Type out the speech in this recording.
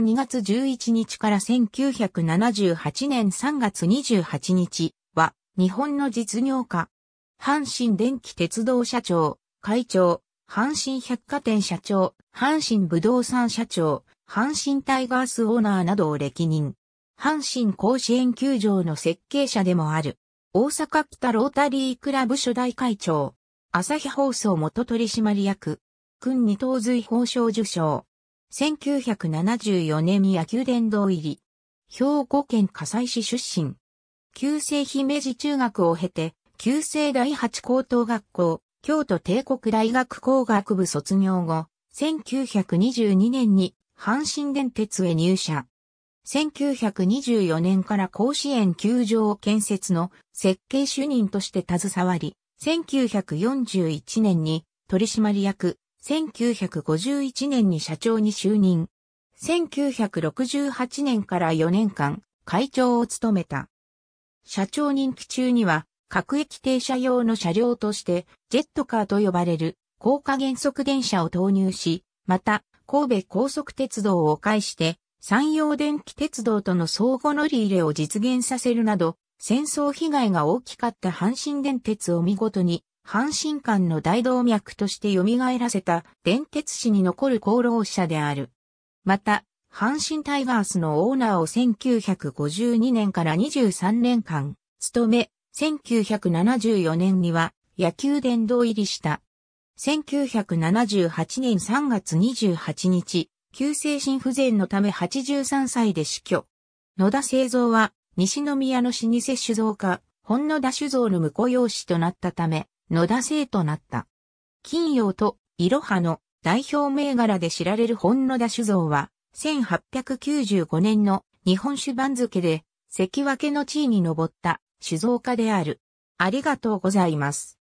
2月11日から1978年3月28日は日本の実業家、阪神電気鉄道社長、会長、阪神百貨店社長、阪神武道産社長、阪神タイガースオーナーなどを歴任。阪神甲子園球場の設計者でもある。大阪北ロータリークラブ初代会長。朝日放送元取締役。君に東髄報奨受賞。1974年野球殿堂入り。兵庫県加西市出身。旧制姫路中学を経て、旧制第八高等学校、京都帝国大学工学部卒業後、1922年に阪神電鉄へ入社。1924年から甲子園球場建設の設計主任として携わり、1941年に取締役1951年に社長に就任。1968年から4年間、会長を務めた。社長任期中には、各駅停車用の車両として、ジェットカーと呼ばれる、高架減速電車を投入し、また、神戸高速鉄道を介して、山陽電気鉄道との相互乗り入れを実現させるなど、戦争被害が大きかった阪神電鉄を見事に阪神間の大動脈として蘇らせた電鉄史に残る功労者である。また、阪神タイガースのオーナーを1952年から23年間、務め、1974年には野球殿堂入りした。1978年3月28日、急性心不全のため83歳で死去。野田製造は、西宮の老舗酒造家、本野田酒造の婿養子となったため、野田製となった。金曜といろはの代表銘柄で知られる本野田酒造は、1895年の日本酒番付で、関脇の地位に上った酒造家である。ありがとうございます。